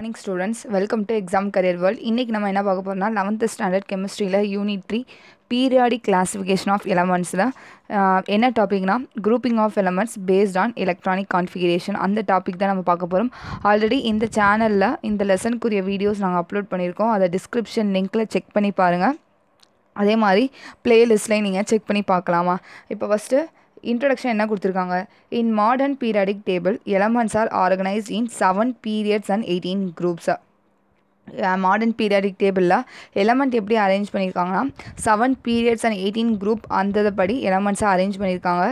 Morning students welcome to exam career world இன்றைக்கி நம்ம என்ன பார்க்க போகிறோம்னா லெவன்த்து ஸ்டாண்டர்ட் கெமிஸ்ட்ரியில் unit three periodic classification of எலமெண்ட்ஸில் என்ன டாபிக்னா grouping of elements based on electronic configuration அந்த டாபிக் தான் நம்ம பார்க்க போகிறோம் ஆல்ரெடி இந்த சேனலில் இந்த லெசனுக்குரிய வீடியோஸ் நாங்கள் அப்லோட் பண்ணியிருக்கோம் அதை டிஸ்கிரிப்ஷன் லிங்க்கில் செக் பண்ணி பாருங்கள் அதே மாதிரி ப்ளேலிஸ்ட்லேயும் நீங்கள் செக் பண்ணி பார்க்கலாமா இப்போ ஃபஸ்ட்டு இன்ட்ரடக்ஷன் என்ன கொடுத்துருக்காங்க in modern periodic table elements are organise in seven periods and eighteen குரூப்ஸாக மாடர்ன் பீரியாடிக் டேபிளில் எலமெண்ட் எப்படி அரேஞ்ச் பண்ணியிருக்காங்கன்னா seven periods and eighteen group அந்த படி எலமெண்ட்ஸாக அரேஞ்ச் பண்ணியிருக்காங்க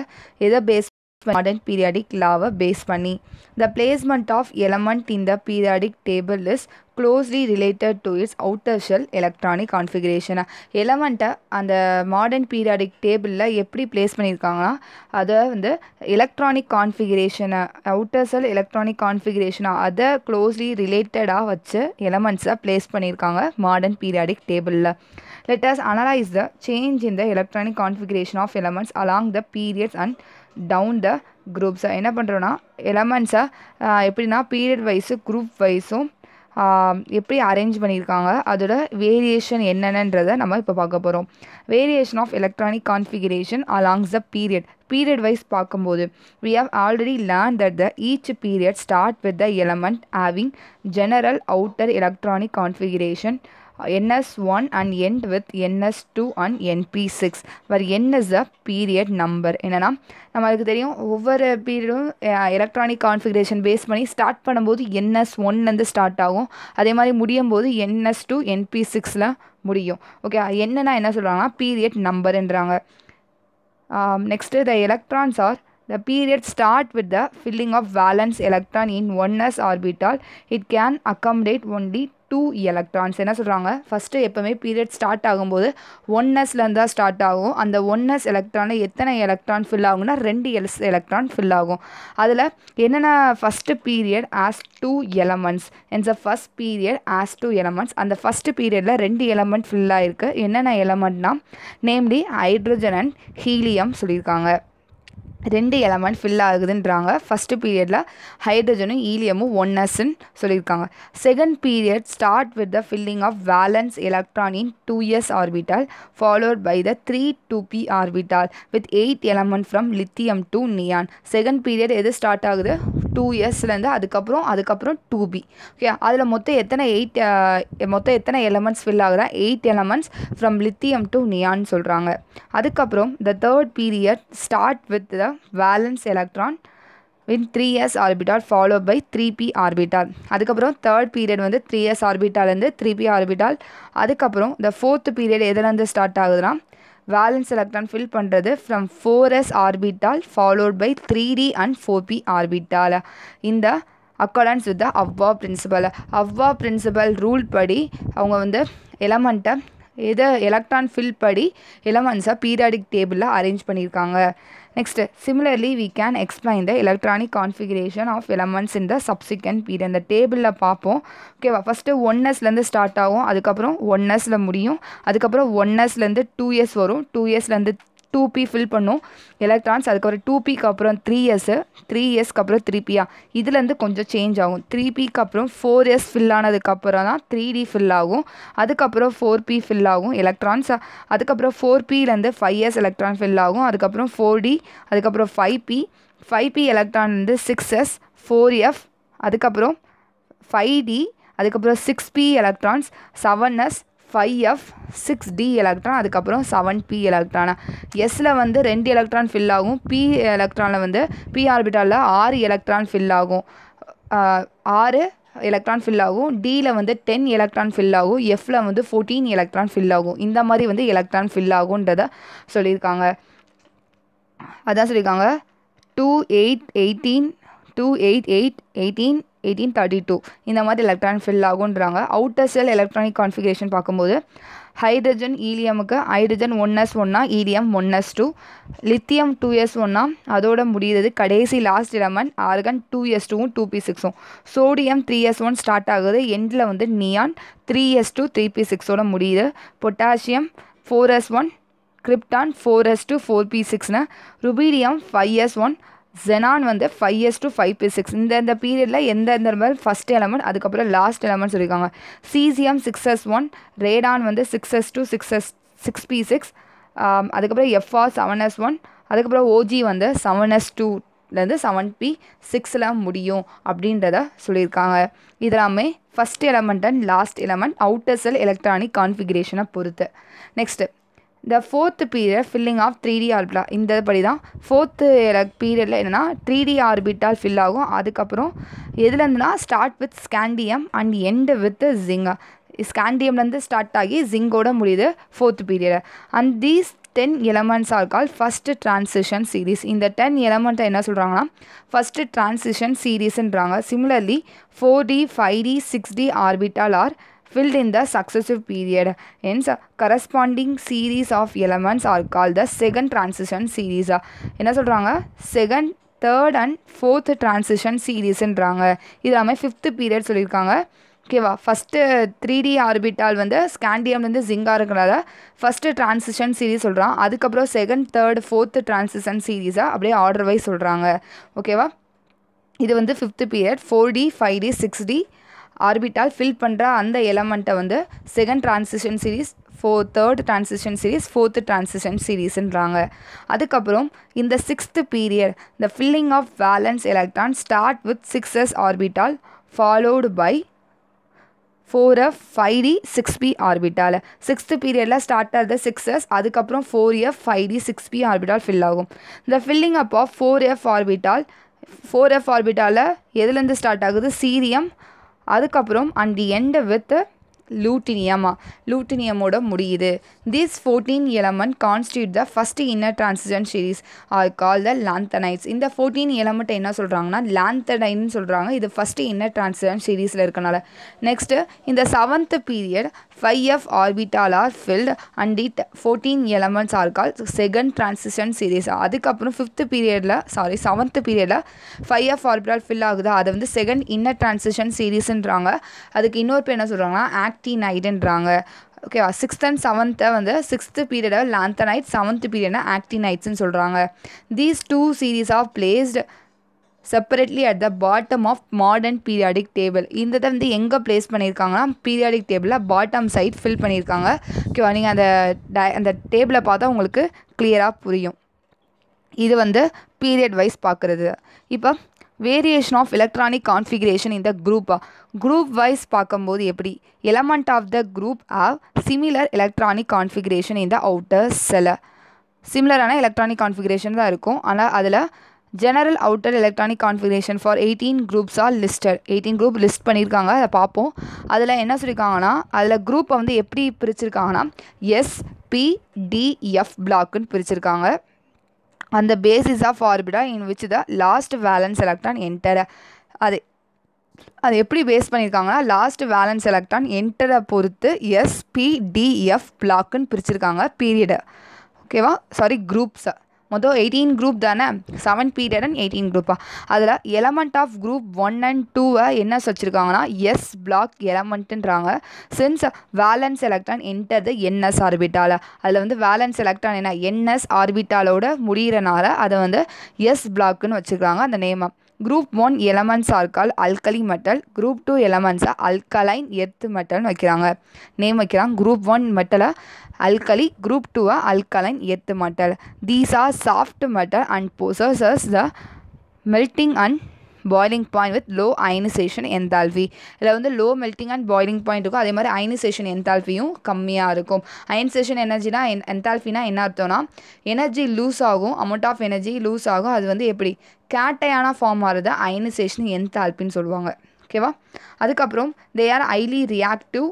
எதை பேஸ் மாடர்ன் பீரியாடிக் லாவை பேஸ் பண்ணி the placement of element in the periodic table is closely related to its outer shell electronic கான்ஃபிகரேஷனை எலமெண்ட்டை அந்த மாடர்ன் பீரியாடிக் டேபிளில் எப்படி பிளேஸ் பண்ணியிருக்காங்கன்னா அதை வந்து எலக்ட்ரானிக் கான்ஃபிகரேஷனை அவுட்டர் ஷெல் எலக்ட்ரானிக் கான்ஃபிகரேஷனாக அதை க்ளோஸ்லி ரிலேட்டடாக வச்சு எலமெண்ட்ஸை பிளேஸ் பண்ணியிருக்காங்க மாடர்ன் பீரியாடிக் டேபிளில் as analyse the change in the electronic configuration of elements along the periods and down the குரூப்ஸை என்ன பண்ணுறோன்னா எலமெண்ட்ஸை எப்படின்னா பீரியட் வைஸு குரூப் வைஸும் எப்படி அரேஞ்ச் பண்ணியிருக்காங்க அதோட வேரியேஷன் என்னென்னன்றதை நம்ம இப்போ பார்க்க போகிறோம் variation of electronic configuration along the period period wise பார்க்கும்போது we have already learn that the each period start with the element having general outer electronic configuration NS1 and end with NS2 and NP6 where N is the period number என்னன்னா நம்மளுக்கு தெரியும் ஒவ்வொரு பீரியடும் electronic configuration base பண்ணி start பண்ணும்போது NS ஒன்லேருந்து start ஆகும் அதே மாதிரி முடியும் போது என்எஸ் டூ என்பி சிக்ஸில் முடியும் ஓகே என்னென்னா என்ன சொல்கிறாங்கன்னா பீரியட் நம்பருன்றாங்க next the electrons are the The period starts with the filling of valence electron in 1s orbital. It can accommodate only two electrons என்ன சொல்கிறாங்க ஃபஸ்ட்டு எப்போவுமே பீரியட் ஸ்டார்ட் ஆகும்போது ஒன் எஸ்லேருந்து தான் ஸ்டார்ட் ஆகும் அந்த ஒன் எஸ் எலக்ட்ரானில் எத்தனை எலக்ட்ரான் ஃபில் ஆகும்னா ரெண்டு எல்ஸ் எலக்ட்ரான் ஃபில் ஆகும் அதில் என்னென்ன first period has two elements it's a first period has two elements அந்த ஃபஸ்ட்டு பீரியடில் ரெண்டு எலமெண்ட் ஃபில் ஆகிருக்கு என்னென்ன எலமெண்ட்னா நேம்லி ஹைட்ரஜன் அண்ட் ஹீலியம் சொல்லியிருக்காங்க ரெண்டு எலமெண்ட் ஃபில் ஆகுதுன்றாங்க ஃபஸ்ட்டு பீரியடில் ஹைட்ரஜனும் ஈலியமும் ஒன்னஸ்ன்னு சொல்லியிருக்காங்க second period start with the filling of valence electron in two years orbital followed by the three two P orbital with eight element from lithium to neon second period எது start ஆகுது two இயர்ஸ்லேருந்து அதுக்கப்புறம் அதுக்கப்புறம் two B okay அதில் மொத்தம் எத்தனை eight மொத்தம் எத்தனை எலமெண்ட்ஸ் ஃபில் ஆகுதா eight elements from lithium to நியான்னு சொல்கிறாங்க அதுக்கப்புறம் the third period start with the valence electron in three s orbital follow by three p orbital அதுக்கப்புறம் தேர்ட் பீரியட் வந்து த்ரீ இயர்ஸ் ஆர்பிட்டாலேருந்து த்ரீ பி ஆர்பிட்டால் அதுக்கப்புறம் இந்த fourth period எதுலேருந்து start ஆகுதுன்னா வேலன்ஸ் எலக்ட்ரான் ஃபில் பண்ணுறது from four s orbital followed by three d and four p orbital இந்த accordance with the அவ்வா பிரின்சிபல் அவ்வா பிரின்சிபல் ரூல் படி அவங்க வந்து எலமெண்ட்டை எதை எலக்ட்ரான் ஃபில் படி எலமெண்ட்ஸாக பீரியாடிக் டேபிளில் அரேஞ்ச் பண்ணியிருக்காங்க next similarly we can explain the electronic configuration of elements இந்த சப்சிக்வெண்ட் பீரியட் இந்த டேபிளில் பார்ப்போம் ஓகேவா ஃபஸ்ட்டு ஒன் இயர்ஸ்லேருந்து ஸ்டார்ட் ஆகும் அதுக்கப்புறம் ஒன் இயர்ஸில் முடியும் அதுக்கப்புறம் ஒன் இயர்ஸ்லேருந்து டூ இயர்ஸ் வரும் டூ இயர்ஸ்லேருந்து டூ பி ஃபில் பண்ணும் எலக்ட்ரான்ஸ் அதுக்கப்புறம் டூ பிக்கு அப்புறம் த்ரீ இயர்ஸு த்ரீ இயர்ஸ்க்கு அப்புறம் த்ரீ பியா இதுலேருந்து கொஞ்சம் சேஞ்ச் ஆகும் த்ரீ பிக்கு அப்புறம் ஃபோர் இயர்ஸ் ஃபில் ஆனதுக்கப்புறம் தான் த்ரீ டி ஃபில் ஆகும் அதுக்கப்புறம் ஃபோர் பி ஃபில் ஆகும் எலக்ட்ரான்ஸ் அதுக்கப்புறம் ஃபோர் பிலேருந்து ஃபைவ் இயர்ஸ் எலக்ட்ரான் ஃபில் ஆகும் அதுக்கப்புறம் ஃபோர் டி அதுக்கப்புறம் five p five p electron வந்து சிக்ஸ் எஸ் ஃபோர் எஃப் அதுக்கப்புறம் ஃபைவ் டி அதுக்கப்புறம் six p electrons seven s five f six d electron அதுக்கப்புறம் செவன் பி எலக்ட்ரானு எஸ்ஸில் வந்து ரெண்டு எலக்ட்ரான் ஃபில் ஆகும் பி எலக்ட்ரானில் வந்து பி ஆர்பிட்டாலில் ஆறு எலக்ட்ரான் ஃபில் ஆகும் ஆறு எலக்ட்ரான் ஃபில் ஆகும் டியில் வந்து டென் எலக்ட்ரான் ஃபில் ஆகும் எஃப்பில் வந்து ஃபோர்டீன் எலக்ட்ரான் ஃபில் ஆகும் இந்த மாதிரி வந்து எலக்ட்ரான் ஃபில் ஆகுன்றதை சொல்லியிருக்காங்க அதான் சொல்லியிருக்காங்க two eight eighteen two eight eight eighteen eighteen thirty two இந்த மாதிரி எலக்ட்ரான் ஃபில் ஆகுன்றாங்க அவுட்டர் செல் எலக்ட்ரானிக் கான்ஃபிகரேஷன் பார்க்கும்போது ஹைட்ரஜன் ஈலியமுக்கு ஹைட்ரஜன் ஒன் எஸ் ஒன்னா helium one s two lithium two s ஒன்னா அதோட முடியுது கடைசி last element argon two s டூவும் டூ பி சிக்ஸும் sodium three s one start ஆகுது எண்டில் வந்து neon three s two three p சிக்ஸோட முடியுது potassium four s one krypton four s two four p சிக்ஸ்னு rubidium five s one xenon வந்து five s to five p six இந்த இந்த பீரியடில் எந்த எந்த மாதிரி ஃபஸ்ட் எலமெண்ட் அதுக்கப்புறம் லாஸ்ட் எலமெண்ட் சொல்லியிருக்காங்க caesium six s one radon வந்து six s two six s six p six அதுக்கப்புறம் எஃப்ஆர் செவன் எஸ் ஒன் அதுக்கப்புறம் ஓஜி வந்து செவன் எஸ் டூலேருந்து செவன் பி சிக்ஸில் முடியும் அப்படின்றத சொல்லியிருக்காங்க இதெல்லாமே first element and last element outer shell electronic கான்ஃபிகரேஷனை பொறுத்து next the fourth period filling of three d orbital இந்த படி தான் ஃபோர்த்து பீரியடில் என்னென்னா த்ரீ டி ஆர்பிட்டால் ஃபில் ஆகும் அதுக்கப்புறம் எதுலேருந்துனா start with scandium and end with ஜிங்கா ஸ்கேண்டியம்லேருந்து ஸ்டார்ட் ஆகி ஜிங்கோட முடியுது fourth period and these ten elements are call call first transition series இந்த டென் எலமெண்ட்டை என்ன சொல்கிறாங்கன்னா ஃபஸ்ட்டு டிரான்சிஷன் சீரீஸ்ன்றாங்க similarly four d five d six d orbital are filled in the successive period. Hence, corresponding series of elements are called the second transition series. என்ன சொல்கிறாங்க second third and fourth transition சீரீஸ்ன்றாங்க இது எல்லாமே fifth period சொல்லியிருக்காங்க ஓகேவா first three D orbital வந்து ஸ்காண்டியம்லேருந்து ஜிங்காக இருக்கிறனால first transition series சொல்கிறான் அதுக்கப்புறம் செகண்ட் தேர்ட் ஃபோர்த்து டிரான்சிஷன் சீரீஸாக அப்படியே ஆர்டர் வைஸ் சொல்கிறாங்க ஓகேவா இது வந்து fifth period four d five d six d orbital fill பண்ணுற அந்த எலமெண்ட்டை வந்து செகண்ட் ட்ரான்ஸிஷன் சீரீஸ் ஃபோ third transition series fourth transition சீரீஸ்ன்றாங்க அதுக்கப்புறம் இந்த sixth period the filling of valence electron start with six s orbital followed by four f five d six p orbital sixth பீரியடில் start ஆகிறது six s அதுக்கப்புறம் four f five d six p orbital fill ஆகும் இந்த filling up of four f orbital four f ஆர்பிட்டாவில் எதுலேருந்து start ஆகுது cerium அதுக்கப்புறம் and the எண்டை with lutetium லூட்டினியமோட முடியுது this fourteen element constitute the first inner transition series are call the lanthanides இந்த fourteen element என்ன சொல்கிறாங்கன்னா லாந்தனைன்னு சொல்கிறாங்க இது ஃபஸ்ட்டு இன்னர் டிரான்சிஜன் சீரீஸில் இருக்கனால நெக்ஸ்ட்டு இந்த seventh period five f orbital are filled and it fourteen elements are call second transition series அதுக்கப்புறம் fifth பீரியடில் சாரி செவன்த் பீரியடில் ஃபைவ் எஃப் ஆர்பிட்டால் ஃபில் ஆகுது அதை வந்து செகண்ட் இன்னர் டிரான்சிஷன் சீரீஸ்ன்றாங்க அதுக்கு இன்னொரு பேர் என்ன சொல்கிறாங்கன்னா ஆக்டி நைட்டுன்றாங்க ஓகேவா சிக்ஸ்த் அண்ட் செவன்த்தை வந்து சிக்ஸ்த்து பீரியடை லென்த் நைட் செவன்த் பீரியட்னா ஆக்டி நைட்ஸ்னு சொல்கிறாங்க these two series of placed separately at the bottom of modern periodic table இந்த இதை வந்து எங்கே பிளேஸ் பண்ணியிருக்காங்கன்னா பீரியாடிக் டேபிளில் பாட்டம் சைட் ஃபில் பண்ணியிருக்காங்க ஓகேவா நீங்கள் அந்த டை அந்த டேபிளை பார்த்தா உங்களுக்கு கிளியராக புரியும் இது வந்து பீரியட் வைஸ் பார்க்குறது இப்போ வேரியேஷன் ஆஃப் எலக்ட்ரானிக் கான்ஃபிகரேஷன் இந்த குரூப்பாக குரூப் வைஸ் பார்க்கும்போது எப்படி element of the group have similar electronic configuration இந்த அவுட்டர் செல சிமிலரான எலக்ட்ரானிக் கான்ஃபிகரேஷன் தான் இருக்கும் ஆனால் அதில் general outer electronic configuration for eighteen groups are listed eighteen group list பண்ணியிருக்காங்க அதை பார்ப்போம் அதில் என்ன சொல்லியிருக்காங்கன்னா அதில் குரூப்பை வந்து எப்படி பிரிச்சிருக்காங்கன்னா எஸ் பிடிஎஃப் பிளாக்குன்னு பிரிச்சிருக்காங்க அந்த basis of of in which the last last electron enter அது அது எப்படி பேஸ் பண்ணியிருக்காங்கன்னா லாஸ்ட் வேலன்ஸ் எலக்ட்ரான் என்டரை பொறுத்து எஸ்பிடிஎஃப் பிளாக்குன்னு பிரிச்சிருக்காங்க பீரியடை ஓகேவா சாரி குரூப்ஸை மொதல் எயிட்டீன் குரூப் தானே செவன் பீரியட் அண்ட் எயிட்டீன் குரூப்பாக அதில் element of group one and டூவை என்ன வச்சுருக்காங்கன்னா எஸ் பிளாக் எலமெண்ட்டுன்றாங்க since valence electron enter the n s orbital அதில் வந்து வேலன்ஸ் எலக்ட்ரான் என்ன என்எஸ் ஆர்பிட்டாலோட முடிகிறனால அதை வந்து எஸ் பிளாக்குன்னு வச்சுருக்காங்க அந்த நேமை group one elements are call alkali metal group two எலமெண்ட்ஸாக அல்கலைன் எர்த்து மெட்டல்னு வைக்கிறாங்க நேம் வைக்கிறாங்க குரூப் ஒன் மெட்டலை அல்கலி குரூப் டூவை alkaline earth metal these are soft metal and possess the melting and boiling point with low ionisation enthalpy இதில் வந்து low melting and boiling point இருக்கும் அதே மாதிரி அயனிசேஷன் எந்தால்வியும் கம்மியாக இருக்கும் அயனிசேஷன் எனர்ஜினா என் எந்தால்ஃபினா என்ன அர்த்தம்னா எனர்ஜி லூஸ் ஆகும் அமௌண்ட் ஆஃப் எனர்ஜி லூஸ் ஆகும் அது வந்து எப்படி கேட்டையான ஃபார்ம் ஆகிறது அயனிசேஷன் எந்தால்பின்னு சொல்லுவாங்க ஓகேவா அதுக்கப்புறம் they are highly reactive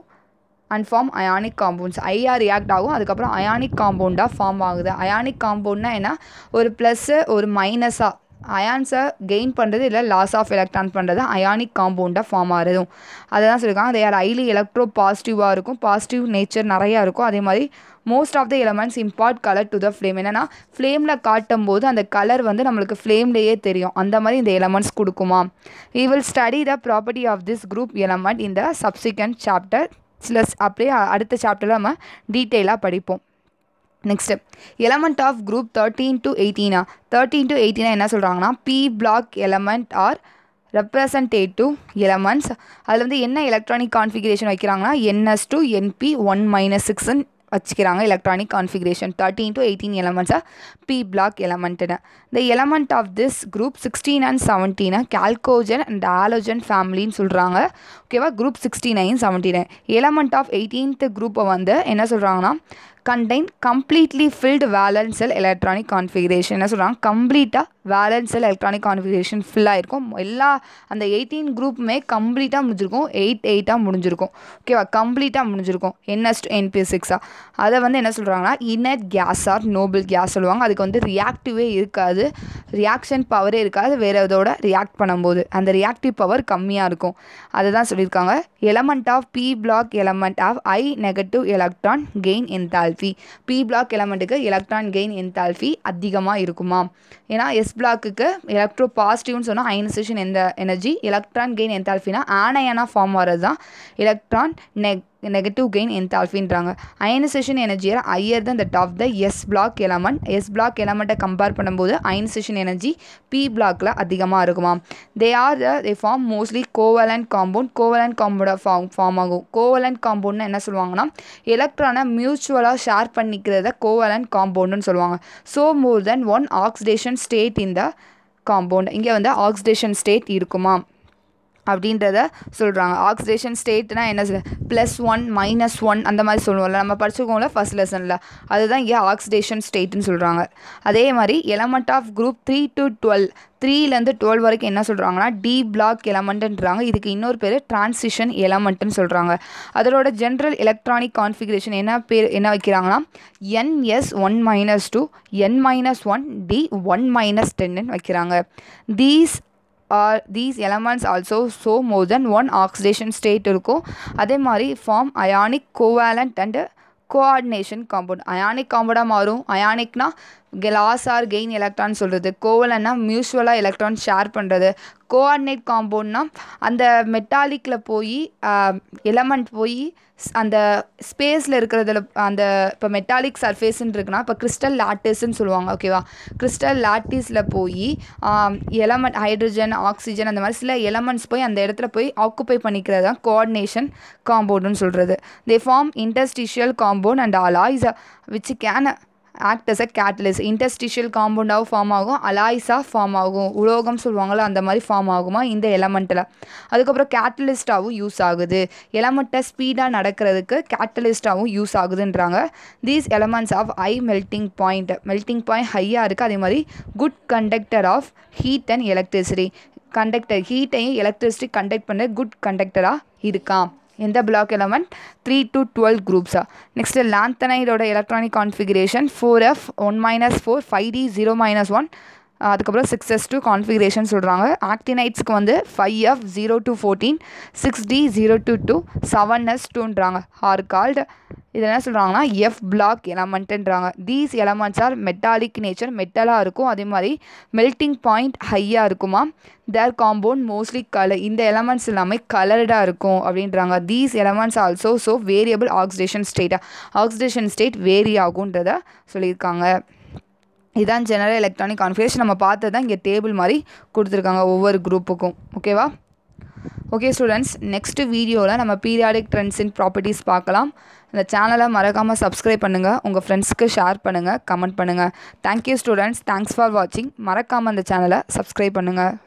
and form ionic compounds ஐஆர் ரியாக்ட் ஆகும் அதுக்கப்புறம் அயானிக் காம்பவுண்டாக ஃபார்ம் ஆகுது அயானிக் காம்பவுண்ட்னா என்ன ஒரு ப்ளஸ்ஸு ஒரு மைனஸாக அயான்ஸை கெயின் பண்ணுறது இல்லை லாஸ் ஆஃப் எலக்ட்ரான் பண்ணுறது அயானிக் காம்பவுண்டாக ஃபார்ம் ஆகிறதும் அதை தான் சொல்லியிருக்காங்க தே ஆர் ஹைலி எலக்ட்ரோ பாசிட்டிவாக இருக்கும் பாசிட்டிவ் நேச்சர் நிறையா இருக்கும் அதே மாதிரி most of the elements impart colour to the flame என்னென்னா ஃப்ளேமில் காட்டும் போது அந்த கலர் வந்து நம்மளுக்கு ஃப்ளேம்லேயே தெரியும் அந்த மாதிரி இந்த எலமெண்ட்ஸ் கொடுக்குமா we will study the property of this group element இந்த சப்சிக்வன்ட் சாப்டர் சில அப்படியே அடுத்த சாப்டரில் நம்ம டீட்டெயிலாக படிப்போம் next element of group thirteen to எயிட்டீனா தேர்ட்டீன் டு எயிட்டீனா என்ன சொல்கிறாங்கன்னா p block element are representative elements அதில் வந்து என்ன எலக்ட்ரானிக் கான்ஃபிகரேஷன் வைக்கிறாங்கன்னா n s two n p one minus சிக்ஸ்ன்னு வச்சுக்கிறாங்க electronic configuration thirteen to eighteen எலமெண்ட்ஸாக பி பிளாக் எலமெண்ட்டுன்னு இந்த element of this group sixteen and செவன்டீனை chalcogen and halogen ஃபேமிலின்னு சொல்கிறாங்க ஓகேவா group sixty nine seventy nine element of eighteenth குரூப்பை வந்து என்ன சொல்கிறாங்கன்னா contain completely filled valence shell electronic configuration என்ன சொல்கிறாங்க கம்ப்ளீட்டாக வேலன்ஸ் செல் எலக்ட்ரானிக் கான்ஃபிகரேஷன் ஃபில்லாக இருக்கும் எல்லா அந்த எயிட்டீன் குரூப்புமே கம்ப்ளீட்டாக முடிஞ்சிருக்கும் எயிட் எயிட்டாக முடிஞ்சிருக்கும் ஓகேவா கம்ப்ளீட்டாக முடிஞ்சிருக்கும் என்எஸ் டு என்பி சிக்ஸாக அதை வந்து என்ன சொல்கிறாங்கன்னா inert gas or noble gas சொல்லுவாங்க அதுக்கு வந்து ரியாக்டிவே இருக்காது ரியாக்ஷன் பவரே இருக்காது வேறு இதோட ரியாக்ட் பண்ணும்போது அந்த ரியாக்டிவ் பவர் கம்மியாக இருக்கும் அதை தான் சொல்லியிருக்காங்க element of p block element of high negative electron gain தால் என்தால்ஃபி பி பிளாக் எலமெண்ட்டுக்கு எலக்ட்ரான் கெயின் என்தால்ஃபி அதிகமாக இருக்குமா ஏன்னா எஸ் பிளாக்குக்கு எலக்ட்ரோ பாசிட்டிவ்னு சொன்னால் அயனைசேஷன் எந்த எனர்ஜி எலக்ட்ரான் கெயின் என்தால்ஃபினா ஆனையானா ஃபார்ம் வர்றது தான் எலக்ட்ரான் நெக் நெகட்டிவ் கெயின் என்தால்ஃபின்றாங்க அயனைசேஷன் எனர்ஜியர் ஐயர் தான் the top the s block element s block எலமெண்ட்டை கம்பேர் பண்ணும்போது அயனைசேஷன் எனர்ஜி பி பிளாக்ல அதிகமாக இருக்குமா they are the they form mostly covalent compound covalent காம்பவுண்டாக ஃபார்ம் ஃபார்ம் ஆகும் கோவலண்ட் காம்பவுண்ட்னு என்ன சொல்லுவாங்கன்னா எலக்ட்ரானை மியூச்சுவலாக ஷேர் பண்ணிக்கிறத கோவலண்ட் காம்பவுண்டுன்னு சொல்லுவாங்க so more than one oxidation state இந்த காம்பவுண்ட் இங்கே வந்து ஆக்சிடேஷன் ஸ்டேட் இருக்குமா அப்படின்றத சொல்கிறாங்க ஆக்சிடேஷன் ஸ்டேட்னா என்ன ப்ளஸ் ஒன் மைனஸ் ஒன் அந்த மாதிரி சொல்லுவோம்ல நம்ம படிச்சுக்கோங்கள ஃபஸ்ட் லெசனில் அதுதான் இங்கே ஆக்சிடேஷன் ஸ்டேட்னு சொல்கிறாங்க அதே மாதிரி element of group three to twelve த்ரீலேருந்து டுவெல் வரைக்கும் என்ன சொல்கிறாங்கன்னா டி பிளாக் எலமெண்ட்டுன்றாங்க இதுக்கு இன்னொரு பேர் டிரான்சிஷன் எலமெண்ட்டுன்னு சொல்கிறாங்க அதோட ஜென்ரல் எலக்ட்ரானிக் கான்ஃபிகரேஷன் என்ன பேர் என்ன வைக்கிறாங்கன்னா n s one minus two n minus one d one minus டென்னு வைக்கிறாங்க these are these elements also so more than one oxidation state இருக்கும் அதே மாதிரி form ionic covalent and coordination compound ionic காம்பவுண்டாக மாறும் அயானிக்னா லாஸ் ஆர் கெயின் எலக்ட்ரான் சொல்கிறது கோவலன்னா மியூச்சுவலாக எலக்ட்ரான் ஷேர் பண்ணுறது கோஆர்டினேட் காம்பவுண்ட்னா அந்த மெட்டாலிக்கில் போய் எலமெண்ட் போய் அந்த ஸ்பேஸில் இருக்கிறதுல அந்த இப்போ மெட்டாலிக் சர்ஃபேஸ்ன்னு இருக்குன்னா இப்போ கிறிஸ்டல் லாட்டிஸ்ன்னு சொல்லுவாங்க ஓகேவா கிறிஸ்டல் லாட்டிஸில் போய் எலமெண்ட் ஹைட்ரஜன் ஆக்சிஜன் அந்த மாதிரி சில எலமெண்ட்ஸ் போய் அந்த இடத்துல போய் ஆக்குப்பை பண்ணிக்கிறது தான் கோஆர்டினேஷன் காம்பவுண்டுன்னு சொல்கிறது they form interstitial compound and alloy is a which can act as a catalyst interstitial காம்பவுண்டாகவும் ஃபார்ம் ஆகும் அலாய்ஸாக ஃபார்ம் ஆகும் உலோகம் சொல்லுவாங்களோ அந்த மாதிரி ஃபார்ம் ஆகுமா இந்த எலமெண்ட்டில் அதுக்கப்புறம் கேட்டலிஸ்டாகவும் யூஸ் ஆகுது எலமெண்ட்டை ஸ்பீடாக நடக்கிறதுக்கு கேட்டலிஸ்டாகவும் யூஸ் ஆகுதுன்றாங்க these elements of high melting point melting point ஹையாக இருக்குது அதே மாதிரி good conductor of heat and electricity conductor ஹீட்டையும் எலக்ட்ரிசிட்டி கண்டக்ட் பண்ண குட் கண்டக்டராக இருக்கான் எந்த block element three to twelve குரூப்ஸா நெக்ஸ்ட் லேந்தனைடோட electronic configuration four f one minus four five d zero minus one அதுக்கப்புறம் சிக்ஸ் எஸ் டூ கான்ஃபிகரேஷன் சொல்கிறாங்க ஆக்டினைட்ஸ்க்கு வந்து five f zero to fourteen six d zero two two seven S டூன்றாங்க are called இது என்ன சொல்கிறாங்கன்னா F block எலமெண்ட்டுன்றாங்க these elements are metallic nature மெட்டலாக இருக்கும் அதே மாதிரி மெல்ட்டிங் பாயிண்ட் ஹையாக இருக்குமா தேர் காம்பவுண்ட் மோஸ்ட்லி கலர் இந்த எலமெண்ட்ஸ் எல்லாமே கலர்டாக இருக்கும் அப்படின்றாங்க these elements also show variable oxidation ஸ்டேட்டாக ஆக்சிடேஷன் ஸ்டேட் வேரி ஆகுன்றதை சொல்லியிருக்காங்க இதான் ஜெனரல் எலக்ட்ரானிக் கான்ஃபிகரேஷன் நம்ம பார்த்தது தான் இங்கே டேபிள் மாதிரி கொடுத்துருக்காங்க ஒவ்வொரு குரூப்புக்கும் ஓகேவா ஓகே ஸ்டூடெண்ட்ஸ் நெக்ஸ்ட்டு வீடியோவில் நம்ம பீரியாடிக் ட்ரெண்ட்ஸ் இன் ப்ராப்பர்ட்டிஸ் பார்க்கலாம் இந்த சேனலை மறக்காமல் சப்ஸ்கிரைப் பண்ணுங்கள் உங்கள் ஃப்ரெண்ட்ஸ்க்கு ஷேர் பண்ணுங்கள் கமெண்ட் பண்ணுங்கள் தேங்க்யூ ஸ்டூடெண்ட்ஸ் தேங்க்ஸ் ஃபார் வாட்சிங் மறக்காமல் அந்த சேனலை சப்ஸ்கிரைப் பண்ணுங்கள்